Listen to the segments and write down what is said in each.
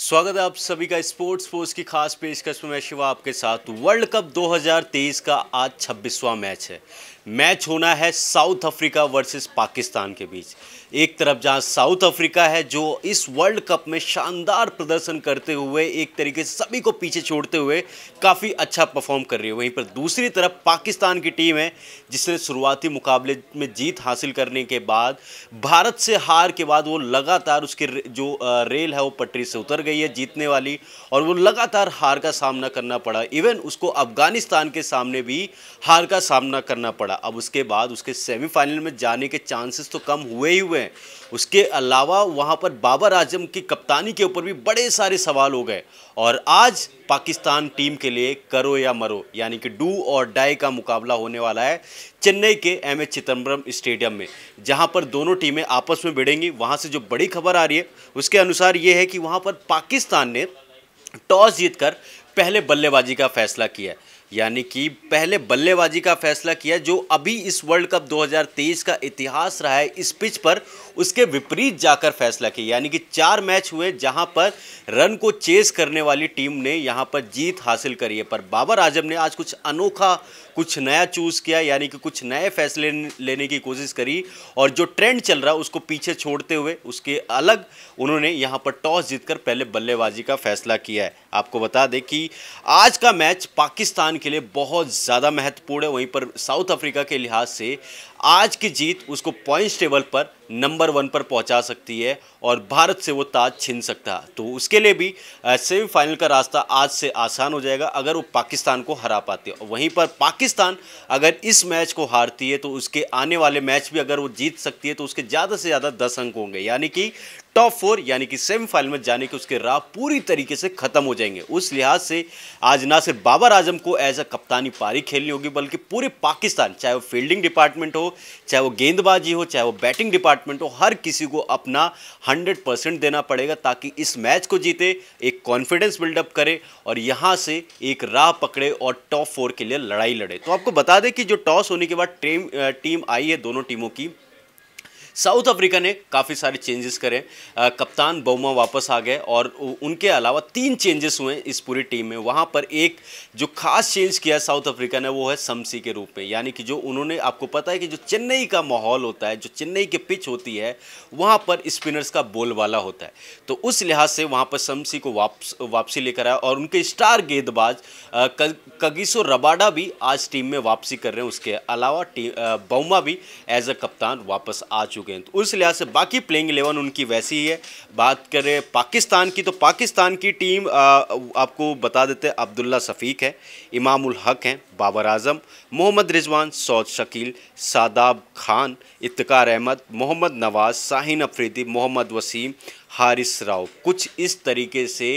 स्वागत है आप सभी का स्पोर्ट्स फोर्स की खास पेशकश में शिवा आपके साथ वर्ल्ड कप 2023 का आज 26वां मैच है मैच होना है साउथ अफ्रीका वर्सेस पाकिस्तान के बीच एक तरफ जहां साउथ अफ्रीका है जो इस वर्ल्ड कप में शानदार प्रदर्शन करते हुए एक तरीके से सभी को पीछे छोड़ते हुए काफ़ी अच्छा परफॉर्म कर रही है वहीं पर दूसरी तरफ पाकिस्तान की टीम है जिसने शुरुआती मुकाबले में जीत हासिल करने के बाद भारत से हार के बाद वो लगातार उसकी जो रेल है वो पटरी से उतर गई है जीतने वाली और वो लगातार हार का सामना करना पड़ा इवन उसको अफगानिस्तान के सामने भी हार का सामना करना पड़ा पड़ा अब उसके बाद उसके सेमीफाइनल में जाने के चांसेस तो कम हुए ही हुए हैं उसके अलावा वहाँ पर बाबर आजम की कप्तानी के ऊपर भी बड़े सारे सवाल हो गए और आज पाकिस्तान टीम के लिए करो या मरो यानी कि डू और डाई का मुकाबला होने वाला है चेन्नई के एम एच चिदम्बरम स्टेडियम में जहाँ पर दोनों टीमें आपस में भिड़ेंगी वहाँ से जो बड़ी खबर आ रही है उसके अनुसार ये है कि वहाँ पर पाकिस्तान ने टॉस जीतकर पहले बल्लेबाजी का फैसला किया है यानी कि पहले बल्लेबाजी का फैसला किया जो अभी इस वर्ल्ड कप 2023 का इतिहास रहा है इस पिच पर उसके विपरीत जाकर फैसला किया यानी कि चार मैच हुए जहां पर रन को चेस करने वाली टीम ने यहां पर जीत हासिल करी है पर बाबर आजम ने आज कुछ अनोखा कुछ नया चूज़ किया यानी कि कुछ नए फैसले लेने की कोशिश करी और जो ट्रेंड चल रहा उसको पीछे छोड़ते हुए उसके अलग उन्होंने यहाँ पर टॉस जीतकर पहले बल्लेबाजी का फैसला किया है आपको बता दें कि आज का मैच पाकिस्तान के लिए बहुत ज़्यादा महत्वपूर्ण है वहीं पर साउथ अफ्रीका के लिहाज से आज की जीत उसको पॉइंट्स टेबल पर नंबर वन पर पहुंचा सकती है और भारत से वो ताज छीन सकता है तो उसके लिए भी सेमीफाइनल का रास्ता आज से आसान हो जाएगा अगर वो पाकिस्तान को हरा पाते हैं वहीं पर पाकिस्तान अगर इस मैच को हारती है तो उसके आने वाले मैच भी अगर वो जीत सकती है तो उसके ज़्यादा से ज़्यादा दस अंक होंगे यानी कि टॉप फोर यानी कि सेमीफाइनल में जाने की उसके राह पूरी तरीके से खत्म हो जाएंगे उस लिहाज से आज ना सिर्फ बाबर आजम को एज अ कप्तानी पारी खेलनी होगी बल्कि पूरे पाकिस्तान चाहे वो फील्डिंग डिपार्टमेंट हो चाहे वो गेंदबाजी हो चाहे वो बैटिंग डिपार्टमेंट हो हर किसी को अपना हंड्रेड परसेंट देना पड़ेगा ताकि इस मैच को जीते एक कॉन्फिडेंस बिल्डअप करे और यहाँ से एक राह पकड़े और टॉप फोर के लिए लड़ाई लड़े तो आपको बता दें कि जो टॉस होने के बाद टीम आई है दोनों टीमों की साउथ अफ्रीका ने काफ़ी सारे चेंजेस करे कप्तान बोमा वापस आ गए और उनके अलावा तीन चेंजेस हुए इस पूरी टीम में वहाँ पर एक जो खास चेंज किया साउथ अफ्रीका ने वो है समसी के रूप में यानी कि जो उन्होंने आपको पता है कि जो चेन्नई का माहौल होता है जो चेन्नई की पिच होती है वहाँ पर स्पिनर्स का बोलवाला होता है तो उस लिहाज से वहाँ पर समसी को वापस वापसी लेकर आया और उनके स्टार गेंदबाज कगिसो रबाडा भी आज टीम में वापसी कर रहे हैं उसके अलावा बौमा भी एज अ कप्तान वापस आ चुके चुके हैं तो उस लिहाज से बाकी प्लेइंग एलेवन उनकी वैसी ही है बात करें पाकिस्तान की तो पाकिस्तान की टीम आ, आपको बता देते हैं अब्दुल्ला शफीक है इमामुल हक हैं बाबर आजम मोहम्मद रिजवान सौद शकील सादाब खान इतकार अहमद मोहम्मद नवाज साहिन अफरीदी मोहम्मद वसीम हारिस राव कुछ इस तरीके से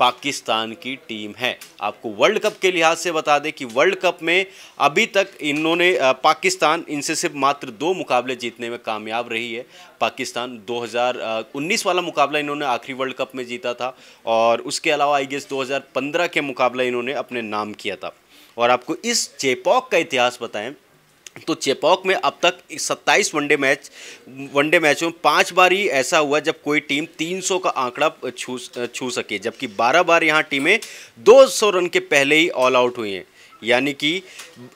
पाकिस्तान की टीम है आपको वर्ल्ड कप के लिहाज से बता दें कि वर्ल्ड कप में अभी तक इन्होंने पाकिस्तान इनसे सिर्फ मात्र दो मुकाबले जीतने में कामयाब रही है पाकिस्तान 2019 वाला मुकाबला इन्होंने आखिरी वर्ल्ड कप में जीता था और उसके अलावा आई गेस 2015 के मुकाबला इन्होंने अपने नाम किया था और आपको इस चेपॉक का इतिहास बताएँ तो चेपॉक में अब तक 27 वनडे मैच वनडे मैचों में पाँच बार ही ऐसा हुआ जब कोई टीम 300 का आंकड़ा छू छू सके जबकि 12 बार यहां टीमें 200 रन के पहले ही ऑल आउट हुई हैं यानी कि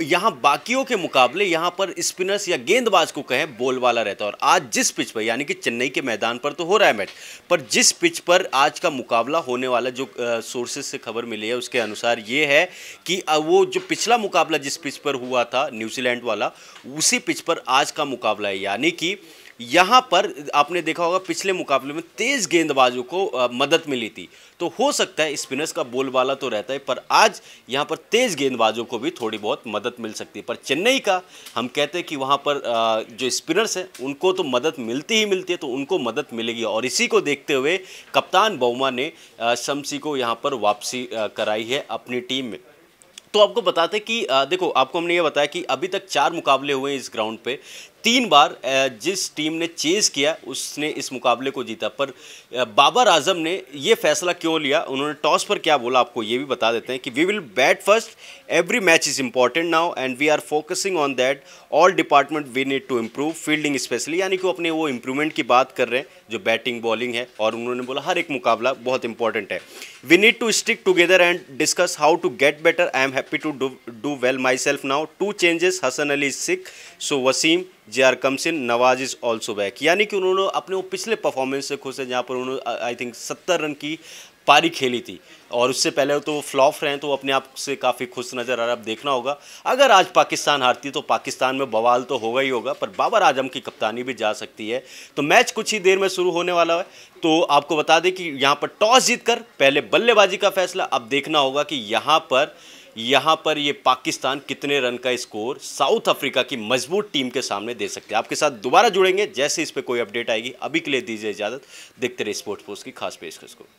यहाँ बाकियों के मुकाबले यहाँ पर स्पिनर्स या गेंदबाज को कहें बोल वाला रहता है और आज जिस पिच पर यानी कि चेन्नई के मैदान पर तो हो रहा है मैच पर जिस पिच पर आज का मुकाबला होने वाला जो सोर्सेज से खबर मिली है उसके अनुसार ये है कि वो जो पिछला मुकाबला जिस पिच पर हुआ था न्यूजीलैंड वाला उसी पिच पर आज का मुकाबला है यानी कि यहाँ पर आपने देखा होगा पिछले मुकाबले में तेज़ गेंदबाजों को आ, मदद मिली थी तो हो सकता है स्पिनर्स का बोलबाला तो रहता है पर आज यहाँ पर तेज़ गेंदबाजों को भी थोड़ी बहुत मदद मिल सकती है पर चेन्नई का हम कहते हैं कि वहाँ पर आ, जो स्पिनर्स हैं उनको तो मदद मिलती ही मिलती है तो उनको मदद मिलेगी और इसी को देखते हुए कप्तान बउमा ने शमसी को यहाँ पर वापसी कराई है अपनी टीम में तो आपको बताते कि देखो आपको हमने ये बताया कि अभी तक चार मुकाबले हुए हैं इस ग्राउंड पे तीन बार जिस टीम ने चेज़ किया उसने इस मुकाबले को जीता पर बाबर आजम ने ये फैसला क्यों लिया उन्होंने टॉस पर क्या बोला आपको ये भी बता देते हैं कि we will bat first every match is important now and we are focusing on that all department we need to improve fielding specially यानी कि अपने वो इम्प्रूवमेंट की बात कर रहे हैं जो बैटिंग बॉलिंग है और उन्होंने बोला हर एक मुकाबला बहुत इंपॉर्टेंट है we need to stick together and discuss how to get better I am happy to do well myself now two changes Hasan Ali सिख सो वसीम जे आर कमसिन नवाज इज़ ऑल्सो बैक यानी कि उन्होंने अपने वो पिछले परफॉर्मेंस से खुश है जहाँ पर उन्होंने आई थिंक सत्तर रन की पारी खेली थी और उससे पहले तो वो फ्लॉप रहे हैं तो वो अपने आप से काफ़ी खुश नज़र आ रहा है अब देखना होगा अगर आज पाकिस्तान हारती है तो पाकिस्तान में बवाल तो होगा ही होगा पर बाबर आजम की कप्तानी भी जा सकती है तो मैच कुछ ही देर में शुरू होने वाला है तो आपको बता दें कि यहाँ पर टॉस जीत कर पहले बल्लेबाजी का फैसला अब देखना होगा कि यहाँ पर यहाँ पर ये पाकिस्तान कितने रन का स्कोर साउथ अफ्रीका की मजबूत टीम के सामने दे सकते हैं आपके साथ दोबारा जुड़ेंगे जैसे इस पर कोई अपडेट आएगी अभी के लिए दीजिए इजाज़त देखते रहे स्पोर्ट्स पोस्ट की खास पेशकश को